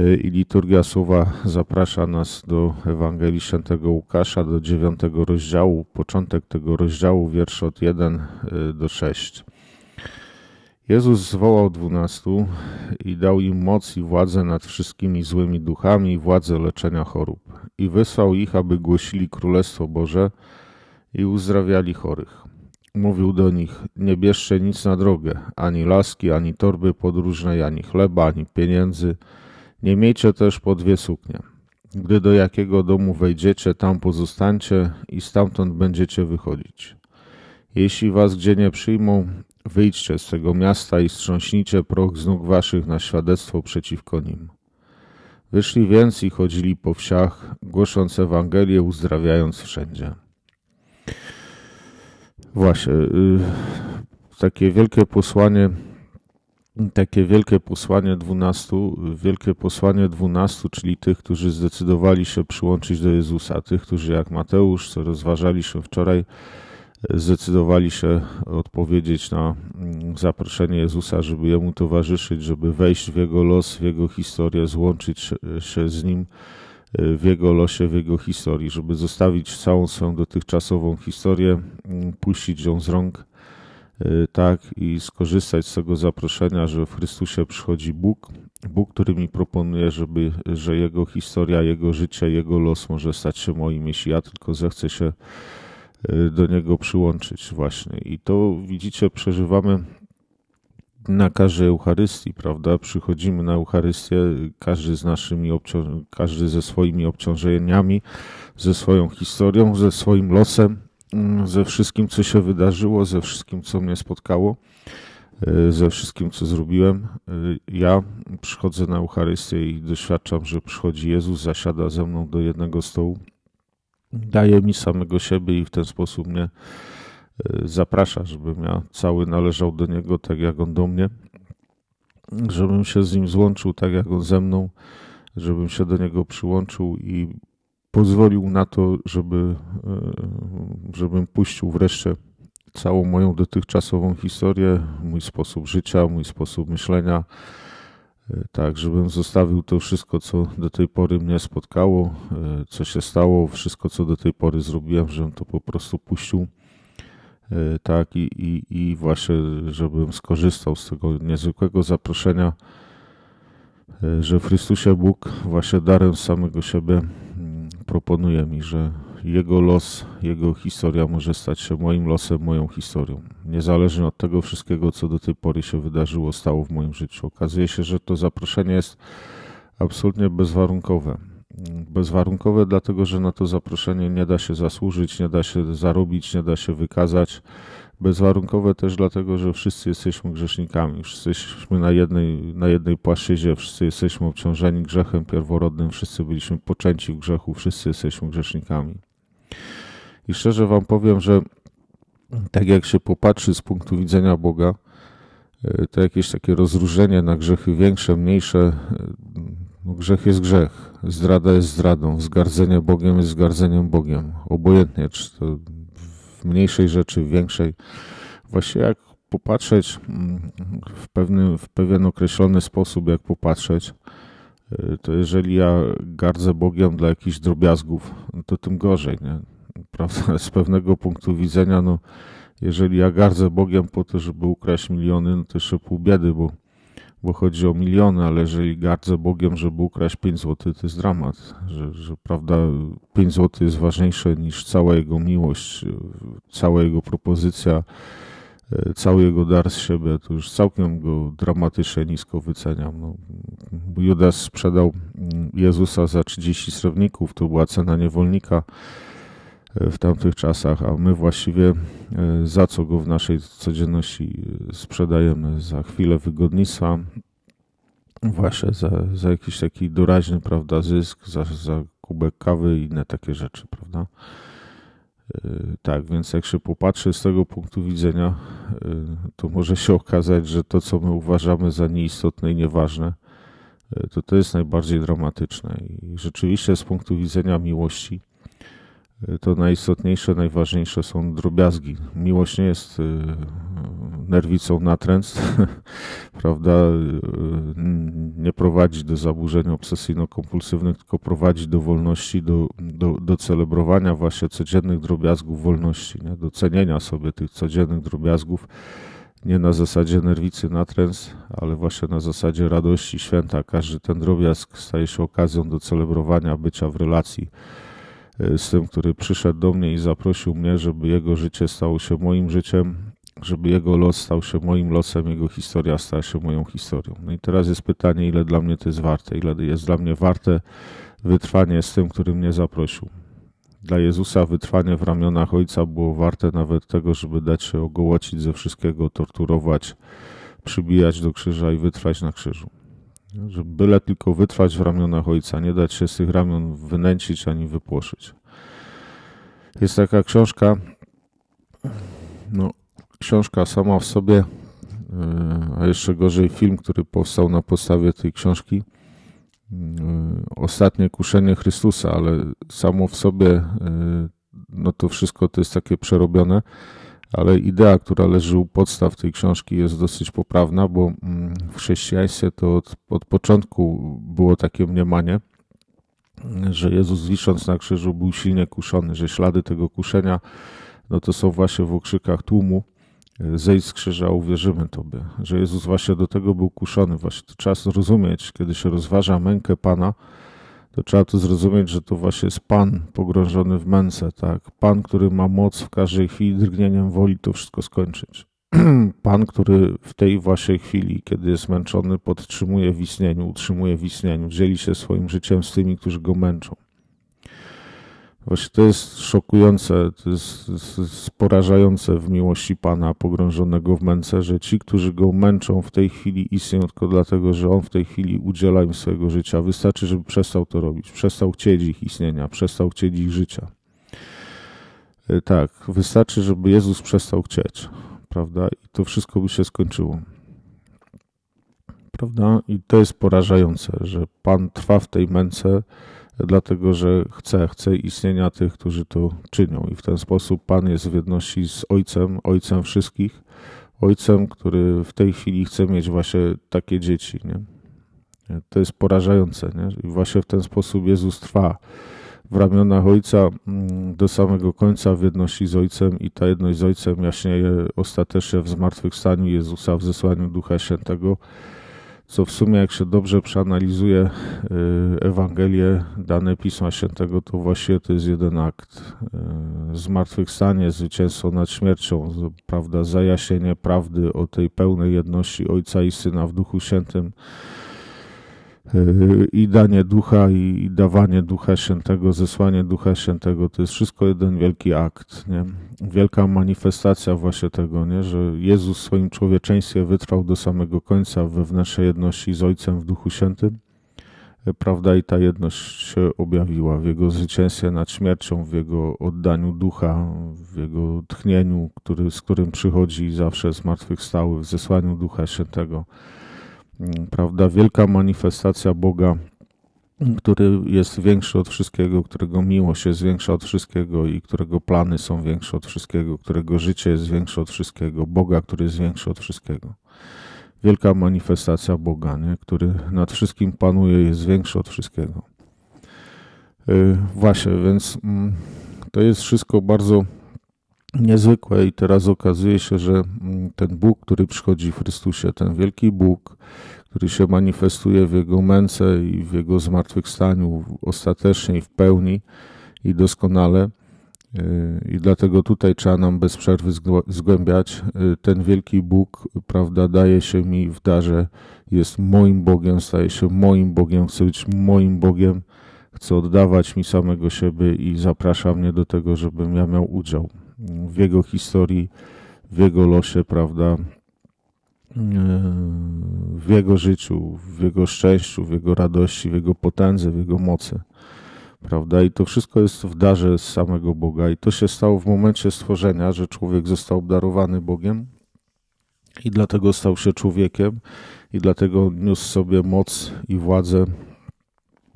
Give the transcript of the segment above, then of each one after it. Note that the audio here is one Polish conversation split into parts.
Y, i liturgia słowa zaprasza nas do Ewangelii Świętego Łukasza, do dziewiątego rozdziału, początek tego rozdziału, wiersz od 1 y, do 6. Jezus zwołał dwunastu i dał im moc i władzę nad wszystkimi złymi duchami i władzę leczenia chorób. I wysłał ich, aby głosili Królestwo Boże i uzdrawiali chorych. Mówił do nich, nie bierzcie nic na drogę, ani laski, ani torby podróżnej, ani chleba, ani pieniędzy, nie miejcie też po dwie suknie. Gdy do jakiego domu wejdziecie, tam pozostańcie i stamtąd będziecie wychodzić. Jeśli was gdzie nie przyjmą, wyjdźcie z tego miasta i strząśnijcie proch z nóg waszych na świadectwo przeciwko nim. Wyszli więc i chodzili po wsiach, głosząc Ewangelię, uzdrawiając wszędzie. Właśnie, y, takie wielkie posłanie takie wielkie posłanie dwunastu, wielkie posłanie dwunastu, czyli tych, którzy zdecydowali się przyłączyć do Jezusa, tych, którzy jak Mateusz, co rozważali się wczoraj, zdecydowali się odpowiedzieć na mm, zaproszenie Jezusa, żeby Jemu towarzyszyć, żeby wejść w Jego los, w Jego historię, złączyć się z Nim e, w Jego losie, w Jego historii, żeby zostawić całą swoją dotychczasową historię, mm, puścić ją z rąk Y, tak, i skorzystać z tego zaproszenia, że w Chrystusie przychodzi Bóg, Bóg, który mi proponuje, żeby, że Jego historia, Jego życie, Jego los może stać się moim, jeśli ja tylko zechcę się y, do Niego przyłączyć właśnie. I to widzicie, przeżywamy na każdej Eucharystii, prawda? Przychodzimy na Eucharystię, każdy, z naszymi każdy ze swoimi obciążeniami, ze swoją historią, ze swoim losem, ze wszystkim, co się wydarzyło, ze wszystkim, co mnie spotkało, e, ze wszystkim, co zrobiłem. E, ja przychodzę na Eucharystię i doświadczam, że przychodzi Jezus, zasiada ze mną do jednego stołu, daje mi samego siebie i w ten sposób mnie e, zaprasza, żebym ja cały należał do Niego, tak jak On do mnie, żebym się z Nim złączył, tak jak On ze mną, żebym się do Niego przyłączył i pozwolił na to, żeby, e, żebym puścił wreszcie całą moją dotychczasową historię, mój sposób życia, mój sposób myślenia. E, tak, żebym zostawił to wszystko, co do tej pory mnie spotkało, e, co się stało, wszystko, co do tej pory zrobiłem, żebym to po prostu puścił. Tak, i, i, i właśnie, żebym skorzystał z tego niezwykłego zaproszenia, że w Chrystusie Bóg właśnie darem samego siebie proponuje mi, że jego los, jego historia może stać się moim losem, moją historią. Niezależnie od tego wszystkiego, co do tej pory się wydarzyło, stało w moim życiu. Okazuje się, że to zaproszenie jest absolutnie bezwarunkowe. Bezwarunkowe, dlatego że na to zaproszenie nie da się zasłużyć, nie da się zarobić, nie da się wykazać, bezwarunkowe też dlatego, że wszyscy jesteśmy grzesznikami, wszyscy jesteśmy na jednej, na jednej płaszczyźnie, wszyscy jesteśmy obciążeni grzechem pierworodnym, wszyscy byliśmy poczęci w grzechu, wszyscy jesteśmy grzesznikami. I szczerze Wam powiem, że tak jak się popatrzy z punktu widzenia Boga, e, to jakieś takie rozróżnienie na grzechy większe, mniejsze. E, no grzech jest grzech, zdrada jest zdradą, zgardzenie Bogiem jest zgardzeniem Bogiem. Obojętnie, czy to mniejszej rzeczy, w większej. właśnie jak popatrzeć mm, w, pewnym w pewien określony sposób, jak popatrzeć, y, to jeżeli ja gardzę Bogiem dla jakichś drobiazgów, to tym gorzej, nie? Prawda? Z pewnego punktu widzenia, no jeżeli ja gardzę Bogiem po to, żeby ukraść miliony, no to jeszcze pół biedy, bo bo chodzi o miliony, ale jeżeli gardzę Bogiem, żeby ukraść 5 zł, to jest dramat, że, że prawda, 5 zł jest ważniejsze niż cała jego miłość, cała jego propozycja, e, cały jego dar z siebie, to już całkiem go dramatycznie nisko wyceniam. No, Judas sprzedał mm, Jezusa za 30 srebrników, to była cena niewolnika, w tamtych czasach, a my właściwie e, za co go w naszej codzienności e, sprzedajemy? Za chwilę wygodnictwa, właśnie za, za jakiś taki doraźny, prawda, zysk, za, za kubek kawy i inne takie rzeczy, prawda? E, tak, więc jak się popatrzy z tego punktu widzenia, to może się okazać, że to, co my uważamy za nieistotne i nieważne, to to jest najbardziej dramatyczne. I rzeczywiście z punktu widzenia miłości, Y, to najistotniejsze, najważniejsze są drobiazgi. Miłość nie jest y, nerwicą natręt, prawda, y, nie prowadzi do zaburzeń obsesyjno-kompulsywnych, tylko prowadzi do wolności, do, do, do celebrowania właśnie codziennych drobiazgów wolności, nie? do cenienia sobie tych codziennych drobiazgów, nie na zasadzie nerwicy natręt, ale właśnie na zasadzie radości święta. Każdy ten drobiazg staje się okazją do celebrowania bycia w relacji z e, tym, który przyszedł do mnie i zaprosił mnie, żeby jego życie stało się moim życiem, żeby jego los stał się moim losem, jego historia stała się moją historią. No i teraz jest pytanie, ile dla mnie to jest warte, ile jest dla mnie warte wytrwanie z tym, który mnie zaprosił. Dla Jezusa wytrwanie w ramionach Ojca było warte nawet tego, żeby dać się ogołocić ze wszystkiego, torturować, przybijać do krzyża i wytrwać na krzyżu żeby byle tylko wytrwać w ramionach ojca, nie dać się z tych ramion wynęcić ani wypłoszyć. Jest taka książka, no, książka sama w sobie, e, a jeszcze gorzej film, który powstał na podstawie tej książki. E, ostatnie kuszenie Chrystusa, ale samo w sobie, e, no to wszystko to jest takie przerobione ale idea, która leży u podstaw tej książki jest dosyć poprawna, bo mm, w chrześcijaństwie to od, od początku było takie mniemanie, że Jezus wisząc na krzyżu był silnie kuszony, że ślady tego kuszenia no to są właśnie w okrzykach tłumu e, zejdź z krzyża, uwierzymy Tobie, że Jezus właśnie do tego był kuszony. Właśnie to trzeba zrozumieć, kiedy się rozważa mękę Pana, to trzeba tu zrozumieć, że to właśnie jest Pan pogrążony w męce, tak? Pan, który ma moc w każdej chwili drgnieniem woli to wszystko skończyć. Pan, który w tej właśnie chwili, kiedy jest męczony, podtrzymuje w istnieniu, utrzymuje w istnieniu, dzieli się swoim życiem z tymi, którzy go męczą. Właśnie to jest szokujące, to jest, jest porażające w miłości Pana pogrążonego w męce, że ci, którzy go męczą w tej chwili istnieją tylko dlatego, że on w tej chwili udziela im swojego życia. Wystarczy, żeby przestał to robić, przestał chcieć ich istnienia, przestał chcieć ich życia. E, tak, wystarczy, żeby Jezus przestał chcieć, prawda? I to wszystko by się skończyło. Prawda? I to jest porażające, że Pan trwa w tej męce dlatego że chce, chce istnienia tych, którzy to czynią. I w ten sposób Pan jest w jedności z Ojcem, Ojcem wszystkich, Ojcem, który w tej chwili chce mieć właśnie takie dzieci. Nie? To jest porażające. Nie? I właśnie w ten sposób Jezus trwa w ramionach Ojca mm, do samego końca w jedności z Ojcem i ta jedność z Ojcem jaśnieje ostatecznie w zmartwychwstaniu Jezusa, w zesłaniu Ducha Świętego co w sumie, jak się dobrze przeanalizuje y, Ewangelię, dane Pisma Świętego, to właściwie to jest jeden akt. Y, zmartwychwstanie, zwycięstwo nad śmiercią, prawda, zajasienie prawdy o tej pełnej jedności Ojca i Syna w Duchu Świętym Y, i danie ducha, i dawanie ducha świętego, zesłanie ducha świętego, to jest wszystko jeden wielki akt, nie? Wielka manifestacja właśnie tego, nie? Że Jezus w swoim człowieczeństwie wytrwał do samego końca wewnętrznej jedności z Ojcem w Duchu Świętym, y, prawda? I ta jedność się objawiła w Jego zwycięstwie nad śmiercią, w Jego oddaniu ducha, w Jego tchnieniu, który, z którym przychodzi zawsze zmartwychwstały, w zesłaniu Ducha Świętego. Mm, prawda, wielka manifestacja Boga, który jest większy od wszystkiego, którego miłość jest większa od wszystkiego i którego plany są większe od wszystkiego, którego życie jest większe od wszystkiego, Boga, który jest większy od wszystkiego. Wielka manifestacja Boga, nie? który nad wszystkim panuje, jest większy od wszystkiego. Yy, właśnie, więc mm, to jest wszystko bardzo niezwykłe i teraz okazuje się, że mm, ten Bóg, który przychodzi w Chrystusie, ten wielki Bóg, który się manifestuje w Jego męce i w Jego zmartwychwstaniu ostatecznie i w pełni i doskonale, y, i dlatego tutaj trzeba nam bez przerwy zgłębiać. Y, ten wielki Bóg, prawda, daje się mi w darze, jest moim Bogiem, staje się moim Bogiem, chce być moim Bogiem, chce oddawać mi samego siebie i zaprasza mnie do tego, żebym ja miał udział w jego historii, w jego losie, prawda, e, w jego życiu, w jego szczęściu, w jego radości, w jego potędze, w jego mocy. Prawda? I to wszystko jest w darze z samego Boga. I to się stało w momencie stworzenia, że człowiek został obdarowany Bogiem i dlatego stał się człowiekiem i dlatego niósł sobie moc i władzę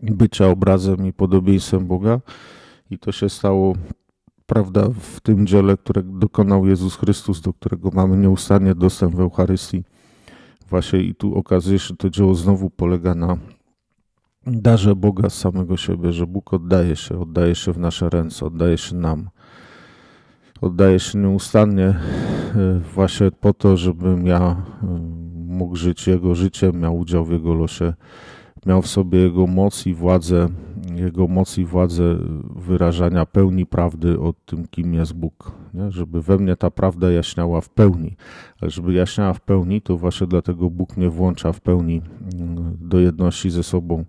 bycia obrazem i podobieństwem Boga. I to się stało prawda, w tym dziele, którego dokonał Jezus Chrystus, do którego mamy nieustannie dostęp w Eucharystii. Właśnie i tu okazuje się, że to dzieło znowu polega na darze Boga samego siebie, że Bóg oddaje się, oddaje się w nasze ręce, oddaje się nam. Oddaje się nieustannie e, właśnie po to, żebym ja e, mógł żyć Jego życiem, miał udział w Jego losie, miał w sobie Jego moc i władzę jego moc i władzę wyrażania pełni prawdy o tym, kim jest Bóg. Nie? Żeby we mnie ta prawda jaśniała w pełni. Ale żeby jaśniała w pełni, to właśnie dlatego Bóg mnie włącza w pełni mm, do jedności ze sobą,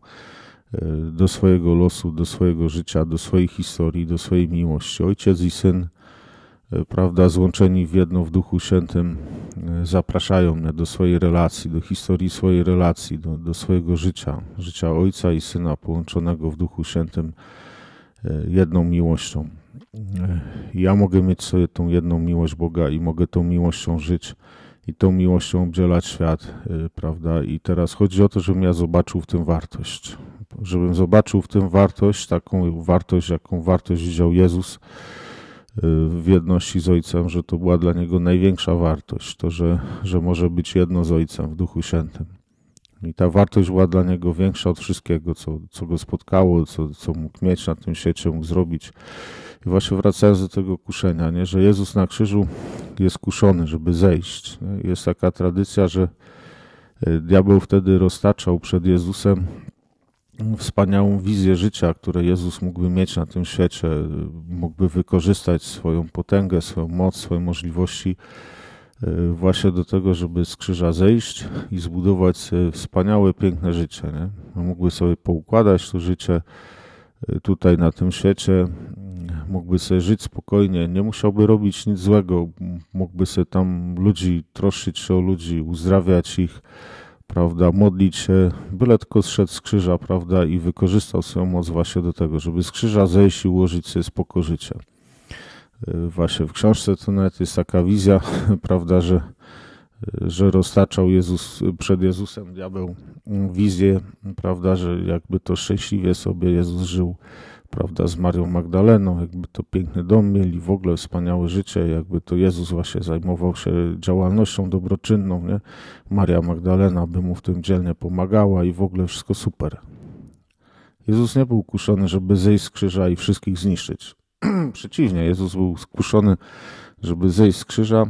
e, do swojego losu, do swojego życia, do swojej historii, do swojej miłości. Ojciec i syn E, prawda, złączeni w jedno w Duchu Świętym, e, zapraszają mnie do swojej relacji, do historii swojej relacji, do, do swojego życia, życia Ojca i Syna połączonego w Duchu Świętym e, jedną miłością. Ja mogę mieć sobie tą jedną miłość Boga i mogę tą miłością żyć i tą miłością obdzielać świat, prawda? I teraz chodzi o to, żebym ja zobaczył w tym wartość. Żebym zobaczył w tym wartość, taką wartość, jaką wartość widział Jezus w jedności z Ojcem, że to była dla niego największa wartość, to, że, że może być jedno z Ojcem w Duchu Świętym. I ta wartość była dla niego większa od wszystkiego, co, co go spotkało, co, co mógł mieć na tym świecie, mógł zrobić. I właśnie wracając do tego kuszenia, nie? że Jezus na krzyżu jest kuszony, żeby zejść. Jest taka tradycja, że e, diabeł wtedy roztaczał przed Jezusem wspaniałą wizję życia, które Jezus mógłby mieć na tym świecie, mógłby wykorzystać swoją potęgę, swoją moc, swoje możliwości e, właśnie do tego, żeby z krzyża zejść i zbudować e, wspaniałe, piękne życie. Nie? No, mógłby sobie poukładać to życie e, tutaj na tym świecie, mm, mógłby sobie żyć spokojnie, nie musiałby robić nic złego, mógłby sobie tam ludzi, troszczyć się o ludzi, uzdrawiać ich prawda, modlić się, byle tylko zszedł z krzyża, prawda, i wykorzystał swoją moc właśnie do tego, żeby z krzyża zejść i ułożyć sobie spoko życie. Y, właśnie w książce to nawet jest taka wizja, prawda, że, y, że roztaczał Jezus, y, przed Jezusem diabeł wizję, prawda, że jakby to szczęśliwie sobie Jezus żył prawda, z Marią Magdaleną, jakby to piękny dom mieli, w ogóle wspaniałe życie, jakby to Jezus właśnie zajmował się działalnością dobroczynną, nie? Maria Magdalena by mu w tym dzielnie pomagała i w ogóle wszystko super. Jezus nie był kuszony, żeby zejść z krzyża i wszystkich zniszczyć. Przeciwnie, Jezus był skuszony, żeby zejść z krzyża,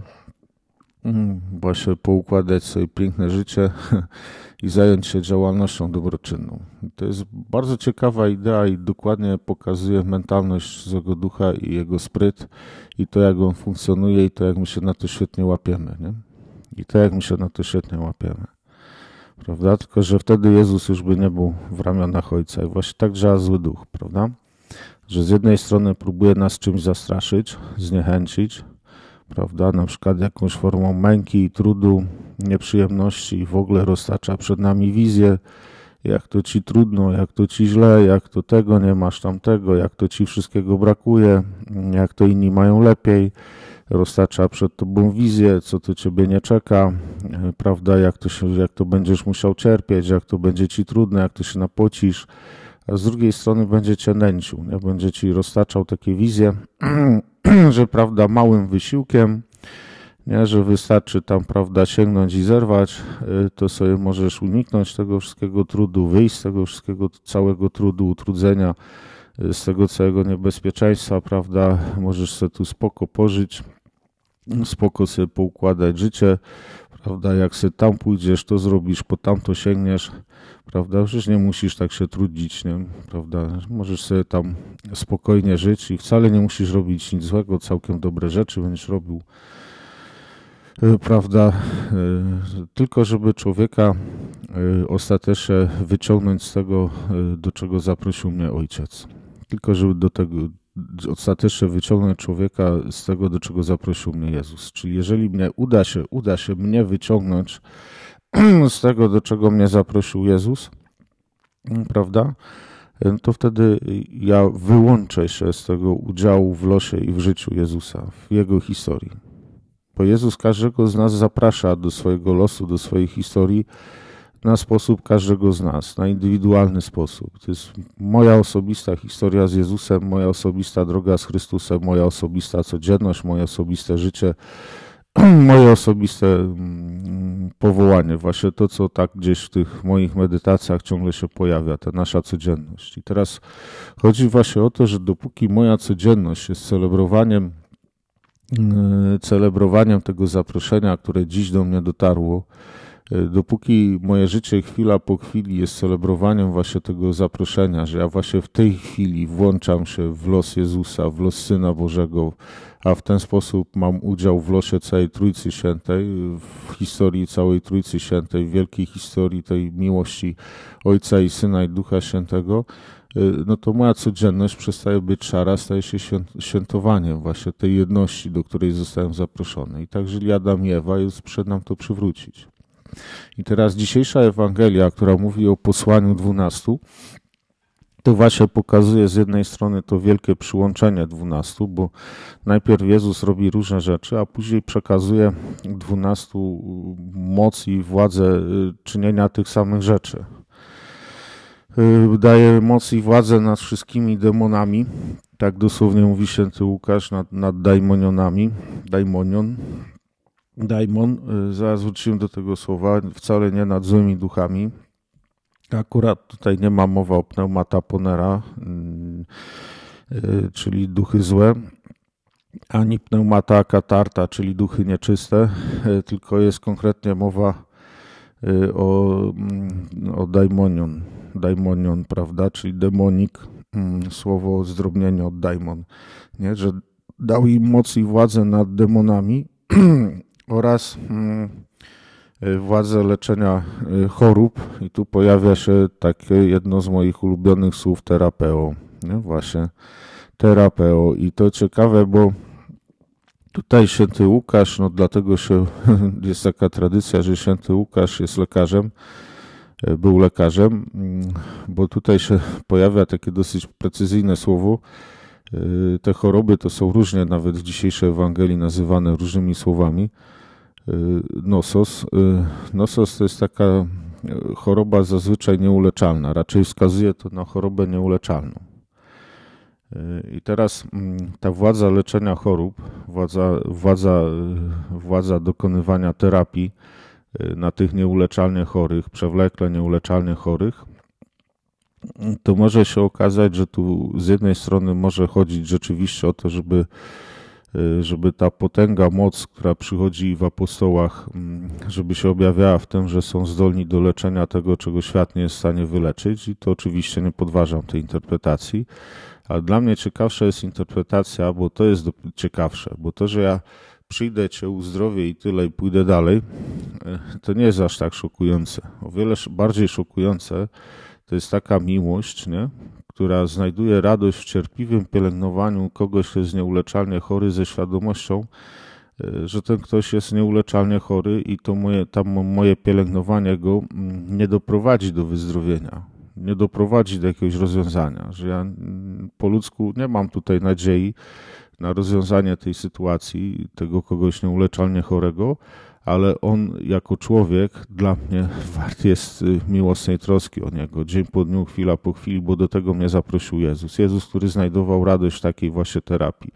właśnie mhm, poukładać sobie piękne życie i zająć się działalnością dobroczynną. To jest bardzo ciekawa idea i dokładnie pokazuje mentalność złego ducha i jego spryt i to, jak on funkcjonuje i to, jak my się na to świetnie łapiemy. Nie? I to, jak my się na to świetnie łapiemy. Prawda? Tylko, że wtedy Jezus już by nie był w ramionach Ojca. I właśnie tak działa zły duch, prawda? Że z jednej strony próbuje nas czymś zastraszyć, zniechęcić, prawda, na przykład jakąś formą męki i trudu, nieprzyjemności i w ogóle roztacza przed nami wizję, jak to ci trudno, jak to ci źle, jak to tego nie masz tamtego, jak to ci wszystkiego brakuje, jak to inni mają lepiej, roztacza przed tobą wizję, co to ciebie nie czeka, e, prawda, jak to, się, jak to będziesz musiał cierpieć, jak to będzie ci trudne, jak to się napocisz, z drugiej strony będzie cię nęcił, nie? będzie ci roztaczał takie wizje, że prawda, małym wysiłkiem, nie? że wystarczy tam, prawda, sięgnąć i zerwać, y, to sobie możesz uniknąć tego wszystkiego trudu, wyjść z tego wszystkiego całego trudu, utrudzenia, y, z tego całego niebezpieczeństwa, prawda, możesz sobie tu spoko pożyć, spoko sobie poukładać życie, prawda? Jak się tam pójdziesz, to zrobisz, po tamto sięgniesz, prawda? Przecież nie musisz tak się trudzić, nie? prawda? Możesz sobie tam spokojnie żyć i wcale nie musisz robić nic złego, całkiem dobre rzeczy będziesz robił, e, prawda? E, tylko, żeby człowieka e, ostatecznie wyciągnąć z tego, do czego zaprosił mnie ojciec. Tylko, żeby do tego, ostatecznie wyciągnę człowieka z tego, do czego zaprosił mnie Jezus. Czyli jeżeli mnie uda się, uda się mnie wyciągnąć z tego, do czego mnie zaprosił Jezus, prawda? To wtedy ja wyłączę się z tego udziału w losie i w życiu Jezusa, w jego historii. Bo Jezus każdego z nas zaprasza do swojego losu, do swojej historii na sposób każdego z nas, na indywidualny sposób. To jest moja osobista historia z Jezusem, moja osobista droga z Chrystusem, moja osobista codzienność, moje osobiste życie, moje osobiste mm, powołanie. Właśnie to, co tak gdzieś w tych moich medytacjach ciągle się pojawia, ta nasza codzienność. I teraz chodzi właśnie o to, że dopóki moja codzienność jest celebrowaniem, mm, celebrowaniem tego zaproszenia, które dziś do mnie dotarło, E, dopóki moje życie chwila po chwili jest celebrowaniem właśnie tego zaproszenia, że ja właśnie w tej chwili włączam się w los Jezusa, w los Syna Bożego, a w ten sposób mam udział w losie całej Trójcy Świętej, w historii całej Trójcy Świętej, w wielkiej historii tej miłości Ojca i Syna i Ducha Świętego, e, no to moja codzienność przestaje być szara, staje się świętowaniem właśnie tej jedności, do której zostałem zaproszony. I tak, jeżeli Adam i Ewa, jest przed nam to przywrócić. I teraz dzisiejsza Ewangelia, która mówi o posłaniu dwunastu, to właśnie pokazuje z jednej strony to wielkie przyłączenie dwunastu, bo najpierw Jezus robi różne rzeczy, a później przekazuje dwunastu moc i władzę y, czynienia tych samych rzeczy. Y, daje moc i władzę nad wszystkimi demonami. Tak dosłownie mówi święty Łukasz nad, nad daimonionami, daimonion, daimon, y, zaraz wrócimy do tego słowa, wcale nie nad złymi duchami. Akurat tutaj nie ma mowa o pneumata ponera, y, y, czyli duchy złe, ani pneumata katarta, czyli duchy nieczyste, tylko jest konkretnie mowa o, mm, o daimonion, daimonion, prawda, czyli demonik, mm, słowo zdrobnienie od daimon, nie? że dał im moc i władzę nad demonami, oraz mm, y, władze leczenia y, chorób. I tu pojawia się takie jedno z moich ulubionych słów terapeo. właśnie, terapeo. I to ciekawe, bo tutaj święty Łukasz, no dlatego się, jest taka tradycja, że święty Łukasz jest lekarzem, y, był lekarzem, mm, bo tutaj się pojawia takie dosyć precyzyjne słowo. Te choroby to są różnie, nawet w dzisiejszej Ewangelii nazywane różnymi słowami. Y, nosos. Y, nosos to jest taka y, choroba zazwyczaj nieuleczalna, raczej wskazuje to na chorobę nieuleczalną. I teraz mm, ta władza leczenia chorób, władza, władza, władza dokonywania terapii na tych nieuleczalnie chorych, przewlekle nieuleczalnie chorych, to może się okazać, że tu z jednej strony może chodzić rzeczywiście o to, żeby Y, żeby ta potęga, moc, która przychodzi w apostołach, mm, żeby się objawiała w tym, że są zdolni do leczenia tego, czego świat nie jest w stanie wyleczyć i to oczywiście nie podważam tej interpretacji, ale dla mnie ciekawsza jest interpretacja, bo to jest ciekawsze, bo to, że ja przyjdę, cię uzdrowię i tyle i pójdę dalej, y, to nie jest aż tak szokujące. O wiele bardziej szokujące to jest taka miłość, nie? która znajduje radość w cierpliwym pielęgnowaniu kogoś, kto jest nieuleczalnie chory, ze świadomością, e, że ten ktoś jest nieuleczalnie chory i to moje, tam moje pielęgnowanie go mm, nie doprowadzi do wyzdrowienia, nie doprowadzi do jakiegoś rozwiązania, że ja mm, po ludzku nie mam tutaj nadziei na rozwiązanie tej sytuacji, tego kogoś nieuleczalnie chorego, ale on jako człowiek dla mnie wart jest y, miłosnej troski o niego, dzień po dniu, chwila po chwili, bo do tego mnie zaprosił Jezus. Jezus, który znajdował radość w takiej właśnie terapii.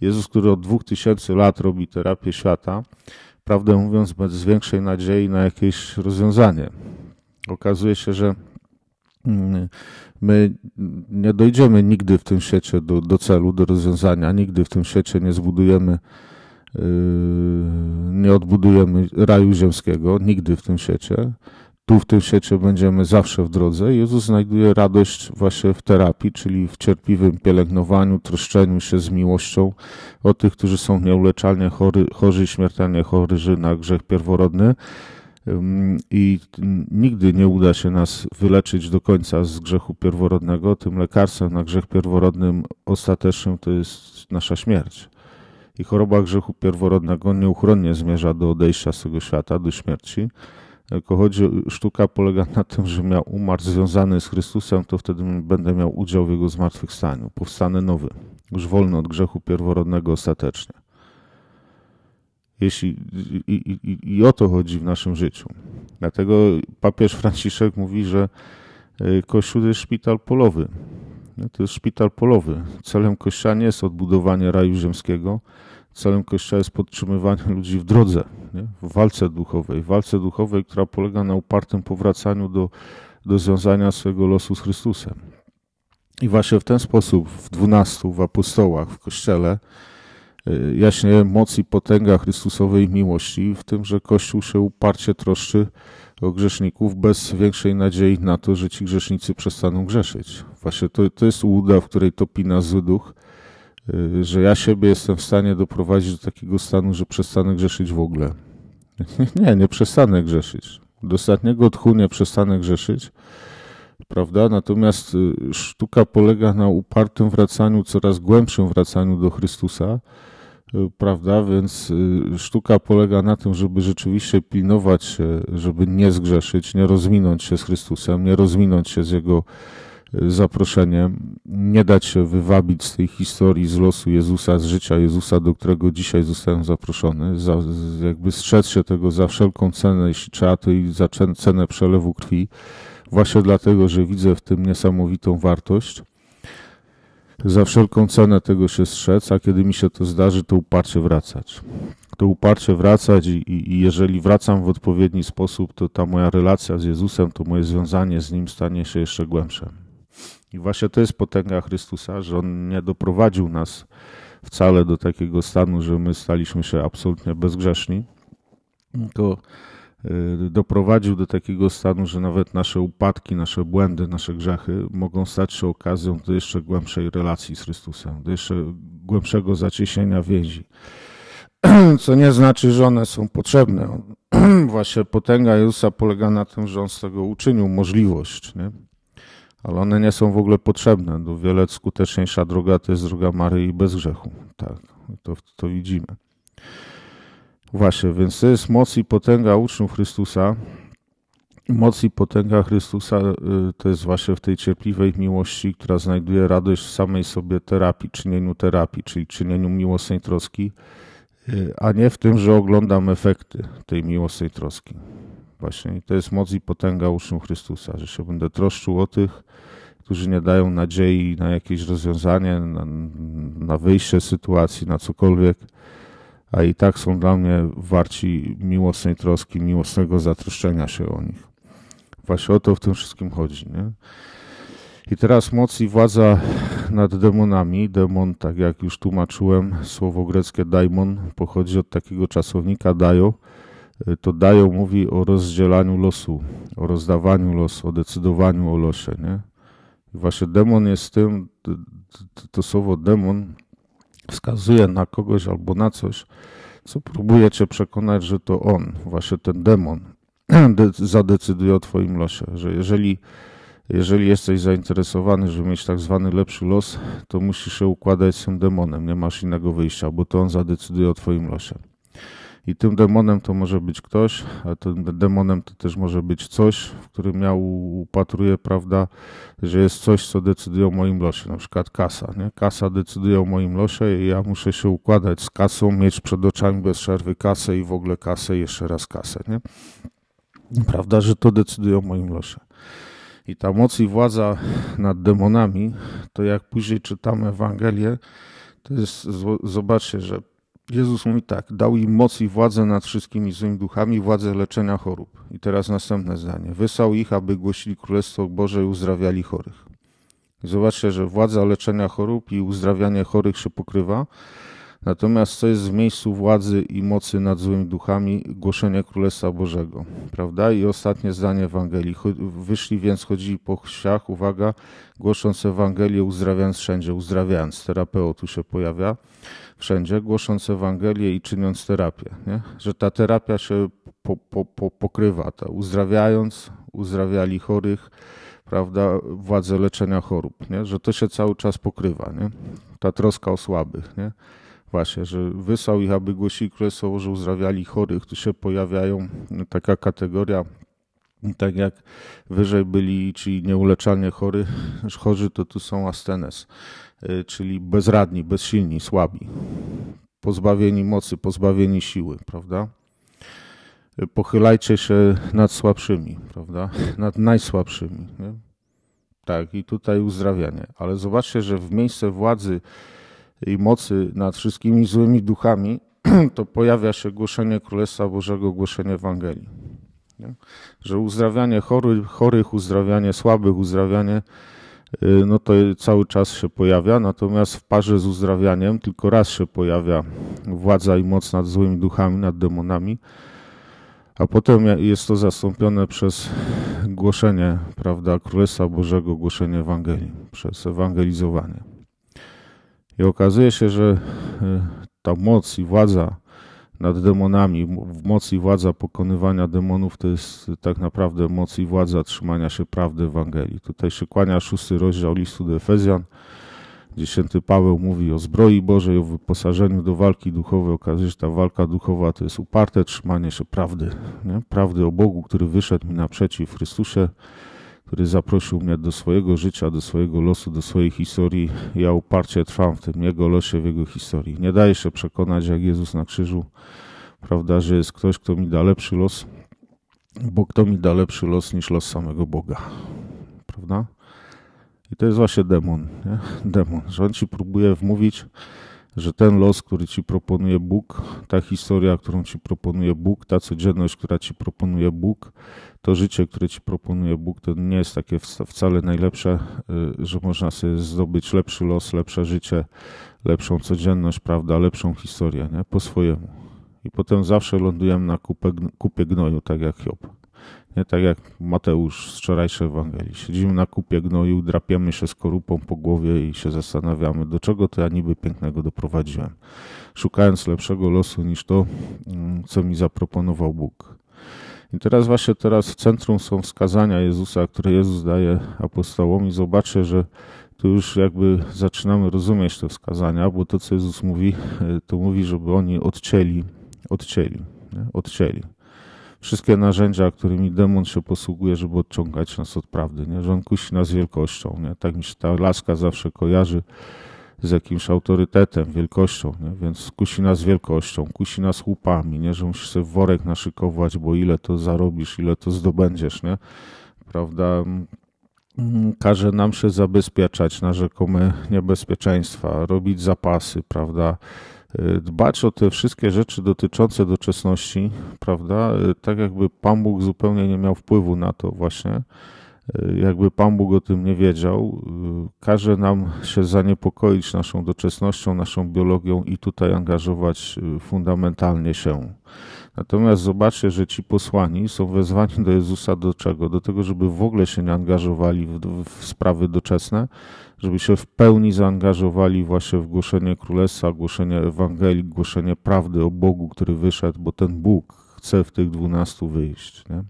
Jezus, który od dwóch tysięcy lat robi terapię świata, prawdę mówiąc, bez większej nadziei na jakieś rozwiązanie. Okazuje się, że mm, my nie dojdziemy nigdy w tym świecie do, do celu, do rozwiązania, nigdy w tym świecie nie zbudujemy Yy, nie odbudujemy raju ziemskiego nigdy w tym świecie. Tu w tym świecie będziemy zawsze w drodze. Jezus znajduje radość właśnie w terapii, czyli w cierpliwym pielęgnowaniu, troszczeniu się z miłością o tych, którzy są nieuleczalnie chory, chorzy i śmiertelnie chorzy na grzech pierworodny. I nigdy nie uda się nas wyleczyć do końca z grzechu pierworodnego. Tym lekarstwem na grzech pierworodnym ostatecznym to jest nasza śmierć i choroba grzechu pierworodnego nieuchronnie zmierza do odejścia z tego świata, do śmierci. Tylko chodzi, sztuka polega na tym, że miał umarł związany z Chrystusem, to wtedy będę miał udział w jego zmartwychwstaniu. Powstanę nowy, już wolny od grzechu pierworodnego ostatecznie. Jeśli, i, i, I o to chodzi w naszym życiu. Dlatego papież Franciszek mówi, że e, Kościół to jest szpital polowy. No, to jest szpital polowy. Celem Kościoła nie jest odbudowanie raju ziemskiego, celem Kościoła jest podtrzymywanie ludzi w drodze, nie? w walce duchowej, w walce duchowej, która polega na upartym powracaniu do, do związania swojego losu z Chrystusem. I właśnie w ten sposób w dwunastu, w apostołach, w Kościele y, jaśnie moc i potęga Chrystusowej miłości, w tym, że Kościół się uparcie troszczy o grzeszników bez większej nadziei na to, że ci grzesznicy przestaną grzeszyć. Właśnie to, to jest łuda, w której topi nas zły duch – Y, że ja siebie jestem w stanie doprowadzić do takiego stanu, że przestanę grzeszyć w ogóle. Nie, nie przestanę grzeszyć. Do ostatniego tchu nie przestanę grzeszyć, prawda? Natomiast y, sztuka polega na upartym wracaniu, coraz głębszym wracaniu do Chrystusa, y, prawda? Więc sztuka polega na tym, żeby rzeczywiście pilnować się, żeby nie zgrzeszyć, nie rozminąć się z Chrystusem, nie rozminąć się z Jego zaproszeniem. Nie dać się wywabić z tej historii, z losu Jezusa, z życia Jezusa, do którego dzisiaj zostałem zaproszony. Za, jakby strzec się tego za wszelką cenę, jeśli trzeba, to i za cenę przelewu krwi. Właśnie dlatego, że widzę w tym niesamowitą wartość. Za wszelką cenę tego się strzec, a kiedy mi się to zdarzy, to uparcie wracać. To uparcie wracać i, i jeżeli wracam w odpowiedni sposób, to ta moja relacja z Jezusem, to moje związanie z Nim stanie się jeszcze głębsze. I właśnie to jest potęga Chrystusa, że On nie doprowadził nas wcale do takiego stanu, że my staliśmy się absolutnie bezgrzeszni, tylko y, doprowadził do takiego stanu, że nawet nasze upadki, nasze błędy, nasze grzechy mogą stać się okazją do jeszcze głębszej relacji z Chrystusem, do jeszcze głębszego zacieśnienia więzi. Co nie znaczy, że one są potrzebne. Właśnie potęga Jezusa polega na tym, że on z tego uczynił możliwość. Nie? ale one nie są w ogóle potrzebne. Do no, wiele skuteczniejsza droga to jest droga Maryi bez grzechu. Tak, to, to widzimy. Właśnie, więc to jest moc i potęga uczniów Chrystusa. Moc i potęga Chrystusa y, to jest właśnie w tej cierpliwej miłości, która znajduje radość w samej sobie terapii, czynieniu terapii, czyli czynieniu miłosnej troski, y, a nie w tym, że oglądam efekty tej miłosnej troski. Właśnie I to jest moc i potęga uszu Chrystusa, że się będę troszczył o tych, którzy nie dają nadziei na jakieś rozwiązanie, na, na wyjście z sytuacji, na cokolwiek, a i tak są dla mnie warci miłosnej troski, miłosnego zatroszczenia się o nich. Właśnie o to w tym wszystkim chodzi. Nie? I teraz moc i władza nad demonami. Demon, tak jak już tłumaczyłem, słowo greckie daimon pochodzi od takiego czasownika dajo, Y, to dają mówi o rozdzielaniu losu, o rozdawaniu losu, o decydowaniu o losie. Nie? właśnie demon jest tym, to słowo demon wskazuje na kogoś albo na coś, co próbuje cię przekonać, że to on, właśnie ten demon, zadecyduje o twoim losie. Że jeżeli, jeżeli jesteś zainteresowany, żeby mieć tak zwany lepszy los, to musisz się układać z tym demonem, nie masz innego wyjścia, bo to on zadecyduje o twoim losie. I tym demonem to może być ktoś, a tym demonem to też może być coś, w którym ja upatruję, prawda, że jest coś, co decyduje o moim losie, na przykład kasa. Nie? Kasa decyduje o moim losie i ja muszę się układać z kasą, mieć przed oczami bez przerwy kasę i w ogóle kasę, jeszcze raz kasę. Nie? Prawda, że to decyduje o moim losie. I ta moc i władza nad demonami, to jak później czytamy Ewangelię, to jest, zobaczcie, że Jezus mówi tak, dał im moc i władzę nad wszystkimi złymi duchami, władzę leczenia chorób. I teraz następne zdanie. Wysłał ich, aby głosili Królestwo Boże i uzdrawiali chorych. Zobaczcie, że władza leczenia chorób i uzdrawianie chorych się pokrywa. Natomiast co jest w miejscu władzy i mocy nad złymi duchami? Głoszenie Królestwa Bożego. Prawda? I ostatnie zdanie Ewangelii. Wyszli więc, chodzili po wsiach, uwaga, głosząc Ewangelię, uzdrawiając wszędzie, uzdrawiając. Terapeo tu się pojawia wszędzie, głosząc Ewangelię i czyniąc terapię. Nie? Że ta terapia się po, po, po, pokrywa. Ta uzdrawiając, uzdrawiali chorych, prawda, władze leczenia chorób, nie? że to się cały czas pokrywa, nie? ta troska o słabych. Nie? Właśnie, że wysłał ich, aby głosili królestwo, że uzdrawiali chorych. Tu się pojawiają no, taka kategoria tak jak wyżej byli, ci nieuleczalnie chory, chorzy, to tu są astenes, y, czyli bezradni, bezsilni, słabi, pozbawieni mocy, pozbawieni siły, prawda? Y, pochylajcie się nad słabszymi, prawda? Nad najsłabszymi. Nie? Tak, i tutaj uzdrawianie. Ale zobaczcie, że w miejsce władzy i mocy nad wszystkimi złymi duchami, to pojawia się głoszenie Królestwa Bożego, głoszenie Ewangelii. Nie? Że uzdrawianie chory, chorych, uzdrawianie słabych, uzdrawianie, y, no to cały czas się pojawia, natomiast w parze z uzdrawianiem tylko raz się pojawia władza i moc nad złymi duchami, nad demonami, a potem jest to zastąpione przez głoszenie, prawda, Królestwa Bożego, głoszenie Ewangelii, przez ewangelizowanie. I okazuje się, że e, ta moc i władza nad demonami, moc i władza pokonywania demonów to jest tak naprawdę moc i władza trzymania się prawdy Ewangelii. Tutaj się kłania szósty rozdział listu do Efezjan. Dziesięty Paweł mówi o zbroi Bożej, o wyposażeniu do walki duchowej. Okazuje się, że ta walka duchowa to jest uparte trzymanie się prawdy. Nie? Prawdy o Bogu, który wyszedł mi naprzeciw w Chrystusie który zaprosił mnie do swojego życia, do swojego losu, do swojej historii. Ja uparcie trwam w tym jego losie, w jego historii. Nie daje się przekonać, jak Jezus na krzyżu, prawda, że jest ktoś, kto mi da lepszy los, bo kto mi da lepszy los niż los samego Boga, prawda? I to jest właśnie demon, nie? demon, że on ci próbuje wmówić, że ten los, który ci proponuje Bóg, ta historia, którą ci proponuje Bóg, ta codzienność, która ci proponuje Bóg, to życie, które ci proponuje Bóg, to nie jest takie wcale najlepsze, y, że można sobie zdobyć lepszy los, lepsze życie, lepszą codzienność, prawda, lepszą historię, nie? Po swojemu. I potem zawsze lądujemy na kupę, kupie gnoju, tak jak Job. Nie tak jak Mateusz z wczorajszej Ewangelii. Siedzimy na kupie gnoju, drapiemy się skorupą po głowie i się zastanawiamy, do czego to ja niby pięknego doprowadziłem. Szukając lepszego losu niż to, mm, co mi zaproponował Bóg. I teraz właśnie teraz w centrum są wskazania Jezusa, które Jezus daje apostołom i zobaczę, że tu już jakby zaczynamy rozumieć te wskazania, bo to, co Jezus mówi, e, to mówi, żeby oni odcięli, odcięli, nie? odcięli. Wszystkie narzędzia, którymi demon się posługuje, żeby odciągać nas od prawdy, nie? że on kusi nas wielkością. Nie? Tak mi się ta laska zawsze kojarzy z jakimś autorytetem, wielkością, nie? więc kusi nas wielkością, kusi nas łupami, nie? że musisz sobie worek naszykować, bo ile to zarobisz, ile to zdobędziesz, nie? prawda? Mm, każe nam się zabezpieczać na rzekome niebezpieczeństwa, robić zapasy, prawda? E, dbać o te wszystkie rzeczy dotyczące doczesności, prawda? E, tak jakby Pan Bóg zupełnie nie miał wpływu na to właśnie. E, jakby Pan Bóg o tym nie wiedział, e, każe nam się zaniepokoić naszą doczesnością, naszą biologią i tutaj angażować e, fundamentalnie się. Natomiast zobaczcie, że ci posłani są wezwani do Jezusa do czego? Do tego, żeby w ogóle się nie angażowali w, w sprawy doczesne, żeby się w pełni zaangażowali właśnie w głoszenie Królestwa, głoszenie Ewangelii, głoszenie prawdy o Bogu, który wyszedł, bo ten Bóg chce w tych dwunastu wyjść. Nie?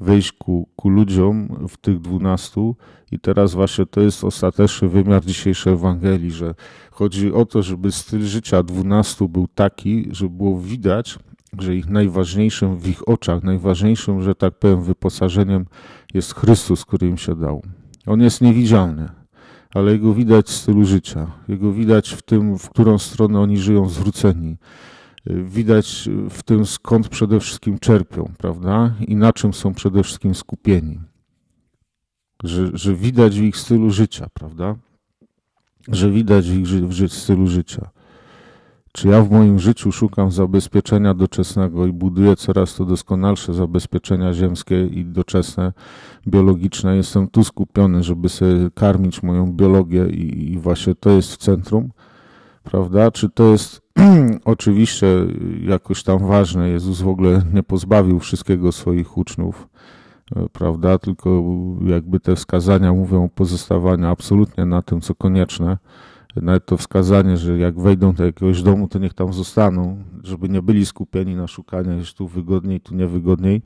wejść ku, ku ludziom w tych dwunastu. I teraz właśnie to jest ostateczny wymiar dzisiejszej Ewangelii, że chodzi o to, żeby styl życia dwunastu był taki, żeby było widać, że ich najważniejszym w ich oczach, najważniejszym, że tak powiem, wyposażeniem jest Chrystus, który im się dał. On jest niewidzialny, ale jego widać w stylu życia, jego widać w tym, w którą stronę oni żyją zwróceni widać w tym, skąd przede wszystkim czerpią, prawda? I na czym są przede wszystkim skupieni. Że, że widać w ich stylu życia, prawda? Że widać w ich ży w stylu życia. Czy ja w moim życiu szukam zabezpieczenia doczesnego i buduję coraz to doskonalsze zabezpieczenia ziemskie i doczesne, biologiczne? Jestem tu skupiony, żeby sobie karmić moją biologię i, i właśnie to jest w centrum, prawda? Czy to jest Oczywiście jakoś tam ważne, Jezus w ogóle nie pozbawił wszystkiego swoich uczniów, e, prawda? Tylko jakby te wskazania mówią o pozostawaniu absolutnie na tym, co konieczne. Nawet to wskazanie, że jak wejdą do jakiegoś domu, to niech tam zostaną, żeby nie byli skupieni na szukaniu, że tu wygodniej, tu niewygodniej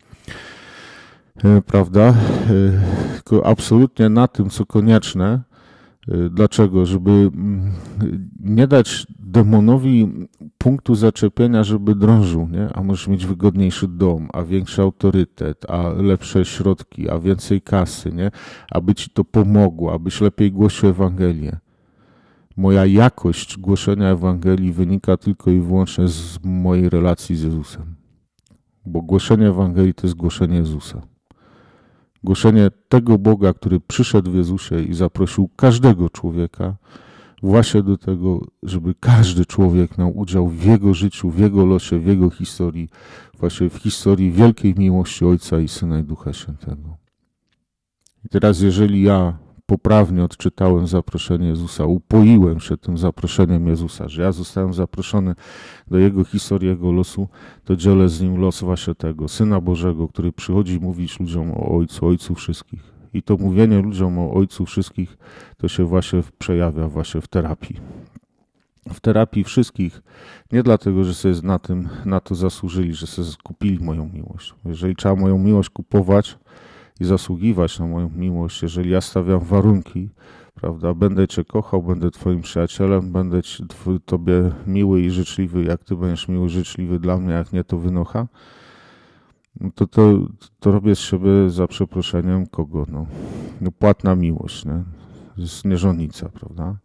e, prawda? E, tylko absolutnie na tym, co konieczne. Dlaczego? Żeby mm, nie dać demonowi punktu zaczepienia, żeby drążył, nie? A możesz mieć wygodniejszy dom, a większy autorytet, a lepsze środki, a więcej kasy, nie? Aby ci to pomogło, abyś lepiej głosił Ewangelię. Moja jakość głoszenia Ewangelii wynika tylko i wyłącznie z mojej relacji z Jezusem. Bo głoszenie Ewangelii to jest głoszenie Jezusa. Głoszenie tego Boga, który przyszedł w Jezusie i zaprosił każdego człowieka, właśnie do tego, żeby każdy człowiek miał udział w jego życiu, w jego losie, w jego historii, właśnie w historii wielkiej miłości Ojca i Syna i Ducha Świętego. I teraz, jeżeli ja poprawnie odczytałem zaproszenie Jezusa, upoiłem się tym zaproszeniem Jezusa, że ja zostałem zaproszony do Jego historii, Jego losu, to dzielę z Nim los właśnie tego Syna Bożego, który przychodzi mówić ludziom o Ojcu, Ojcu wszystkich. I to mówienie ludziom o ojcu wszystkich to się właśnie przejawia właśnie w terapii. W terapii wszystkich, nie dlatego, że sobie na, tym, na to zasłużyli, że sobie skupili moją miłość. Jeżeli trzeba moją miłość kupować i zasługiwać na moją miłość, jeżeli ja stawiam warunki, prawda? Będę Cię kochał, będę Twoim przyjacielem, będę ci, Tobie miły i życzliwy, jak Ty będziesz miły i życzliwy dla mnie, jak nie, to wynocha. No to, to, to robię z siebie za przeproszeniem kogo? No, no płatna miłość, nie? To jest nierządnica, prawda?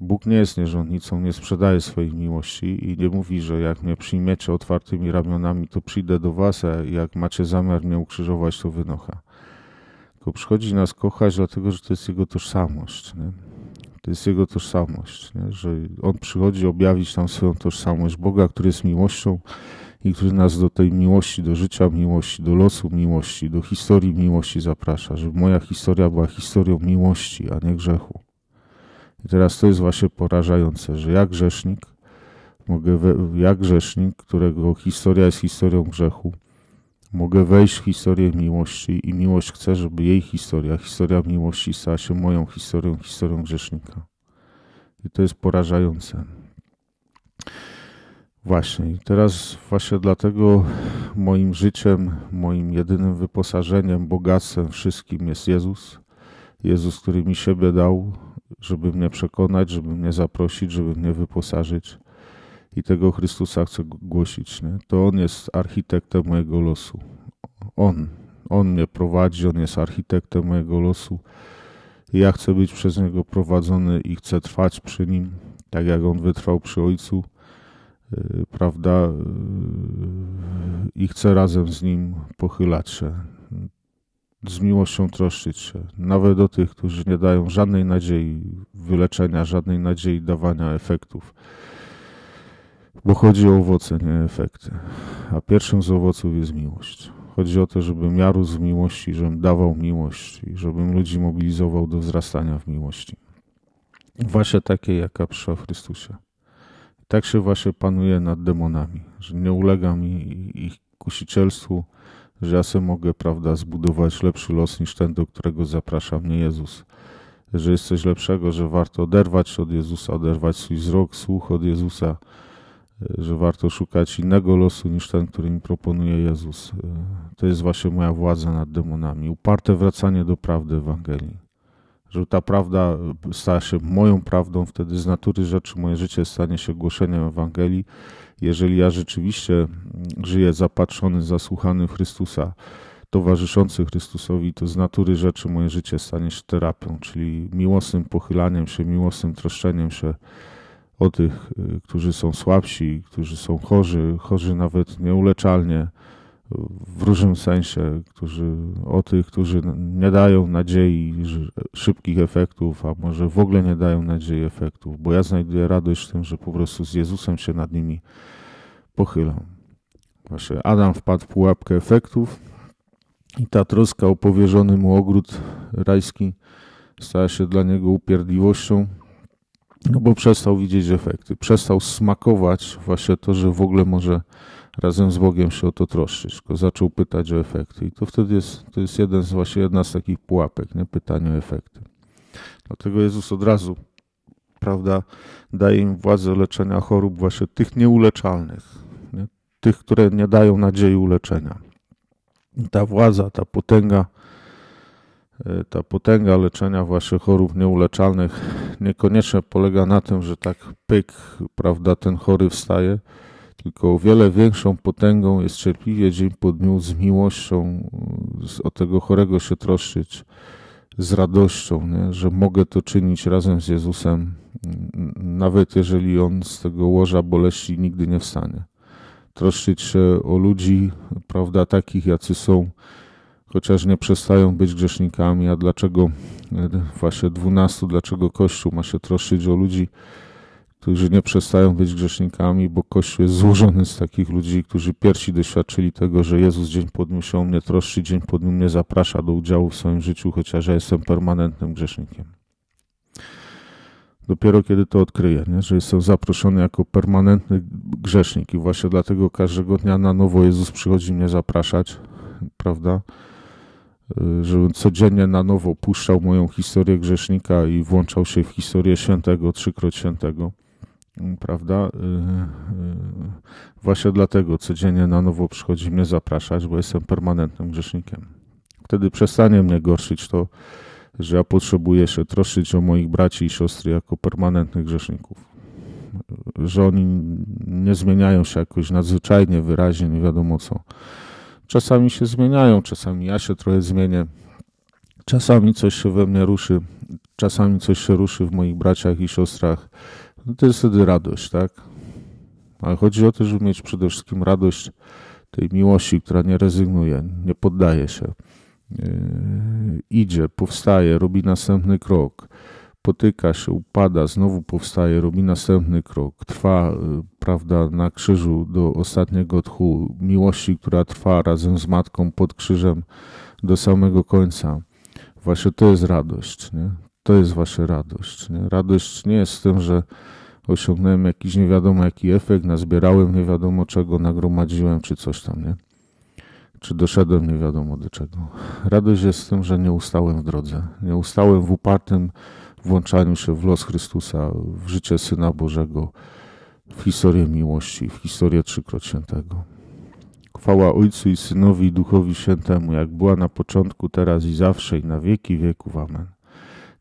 Bóg nie jest nierządnicą, nie sprzedaje swojej miłości i nie mówi, że jak mnie przyjmiecie otwartymi ramionami, to przyjdę do was, a jak macie zamiar mnie ukrzyżować, to wynocha. Tylko przychodzi nas kochać, dlatego że to jest jego tożsamość. Nie? To jest jego tożsamość, nie? że on przychodzi objawić tam swoją tożsamość Boga, który jest miłością, i który nas do tej miłości, do życia miłości, do losu miłości, do historii miłości zaprasza, żeby moja historia była historią miłości, a nie grzechu. I teraz to jest właśnie porażające, że ja grzesznik, mogę we, ja grzesznik, którego historia jest historią grzechu, mogę wejść w historię miłości i miłość chce, żeby jej historia, historia miłości stała się moją historią, historią grzesznika. I to jest porażające. Właśnie, teraz właśnie dlatego moim życiem, moim jedynym wyposażeniem, bogactwem wszystkim jest Jezus. Jezus, który mi siebie dał, żeby mnie przekonać, żeby mnie zaprosić, żeby mnie wyposażyć. I tego Chrystusa chcę głosić. Nie? To On jest architektem mojego losu. On. On mnie prowadzi, On jest architektem mojego losu. I ja chcę być przez Niego prowadzony i chcę trwać przy Nim, tak jak On wytrwał przy Ojcu Y, prawda, y, i chce razem z Nim pochylać się, z miłością troszczyć się, nawet do tych, którzy nie dają żadnej nadziei wyleczenia, żadnej nadziei dawania efektów. Bo chodzi o owoce, nie efekty. A pierwszym z owoców jest miłość. Chodzi o to, żebym ja z miłości, żebym dawał miłość i żebym ludzi mobilizował do wzrastania w miłości. Właśnie takiej, jaka przyszła w Chrystusie tak się właśnie panuje nad demonami, że nie ulegam ich kusicielstwu, że ja sobie mogę, prawda, zbudować lepszy los niż ten, do którego zaprasza mnie Jezus. Że jest coś lepszego, że warto oderwać się od Jezusa, oderwać swój wzrok, słuch od Jezusa, że warto szukać innego losu niż ten, który mi proponuje Jezus. To jest właśnie moja władza nad demonami, uparte wracanie do prawdy Ewangelii że ta prawda stała się moją prawdą, wtedy z natury rzeczy moje życie stanie się głoszeniem Ewangelii. Jeżeli ja rzeczywiście żyję zapatrzony, zasłuchany Chrystusa, towarzyszący Chrystusowi, to z natury rzeczy moje życie stanie się terapią, czyli miłosnym pochylaniem się, miłosnym troszczeniem się o tych, y, którzy są słabsi, którzy są chorzy, chorzy nawet nieuleczalnie w różnym sensie, którzy, o tych, którzy nie dają nadziei szybkich efektów, a może w ogóle nie dają nadziei efektów, bo ja znajduję radość w tym, że po prostu z Jezusem się nad nimi pochylam. Właśnie Adam wpadł w pułapkę efektów i ta troska o powierzony mu ogród rajski stała się dla niego upierdliwością, no bo przestał widzieć efekty, przestał smakować właśnie to, że w ogóle może razem z Bogiem się o to troszczysz, tylko zaczął pytać o efekty. I to wtedy jest, to jest jeden z, właśnie jedna z takich pułapek, nie? pytanie o efekty. Dlatego Jezus od razu, prawda, daje im władzę leczenia chorób właśnie tych nieuleczalnych, nie? tych, które nie dają nadziei uleczenia. I ta władza, ta potęga, e, ta potęga leczenia właśnie chorób nieuleczalnych niekoniecznie polega na tym, że tak pyk, prawda, ten chory wstaje, tylko o wiele większą potęgą jest cierpliwie dzień po dniu z miłością, o tego chorego się troszczyć, z radością, nie? że mogę to czynić razem z Jezusem, nawet jeżeli On z tego łoża boleści nigdy nie wstanie. Troszczyć się o ludzi, prawda, takich jacy są, chociaż nie przestają być grzesznikami, a dlaczego e, właśnie dwunastu, dlaczego Kościół ma się troszczyć o ludzi, którzy nie przestają być grzesznikami, bo Kościół jest złożony z takich ludzi, którzy pierwsi doświadczyli tego, że Jezus dzień po dniu się o mnie troszczy, dzień po dniu mnie zaprasza do udziału w swoim życiu, chociaż ja jestem permanentnym grzesznikiem. Dopiero kiedy to odkryję, nie? że jestem zaproszony jako permanentny grzesznik i właśnie dlatego każdego dnia na nowo Jezus przychodzi mnie zapraszać, prawda? Y, żebym codziennie na nowo puszczał moją historię grzesznika i włączał się w historię świętego, trzykroć świętego. Mm, prawda? Y, y, y, właśnie dlatego codziennie na nowo przychodzi mnie zapraszać, bo jestem permanentnym grzesznikiem. Wtedy przestanie mnie gorszyć to, że ja potrzebuję się troszczyć o moich braci i siostry jako permanentnych grzeszników. Że oni nie zmieniają się jakoś nadzwyczajnie, wyraźnie, nie wiadomo co. Czasami się zmieniają, czasami ja się trochę zmienię, czasami coś się we mnie ruszy, czasami coś się ruszy w moich braciach i siostrach no to jest wtedy radość, tak? Ale chodzi o to, żeby mieć przede wszystkim radość tej miłości, która nie rezygnuje, nie poddaje się. Yy, idzie, powstaje, robi następny krok, potyka się, upada, znowu powstaje, robi następny krok, trwa, yy, prawda, na krzyżu do ostatniego tchu, miłości, która trwa razem z matką pod krzyżem do samego końca. Właśnie to jest radość. Nie? to jest wasza radość. Nie? Radość nie jest z tym, że osiągnąłem jakiś nie wiadomo jaki efekt, nazbierałem nie wiadomo czego, nagromadziłem czy coś tam, nie? Czy doszedłem nie wiadomo do czego. Radość jest z tym, że nie ustałem w drodze. Nie ustałem w upartym włączaniu się w los Chrystusa, w życie Syna Bożego, w historię miłości, w historię trzykroć świętego. Chwała Ojcu i Synowi i Duchowi Świętemu, jak była na początku, teraz i zawsze i na wieki wieków. Amen.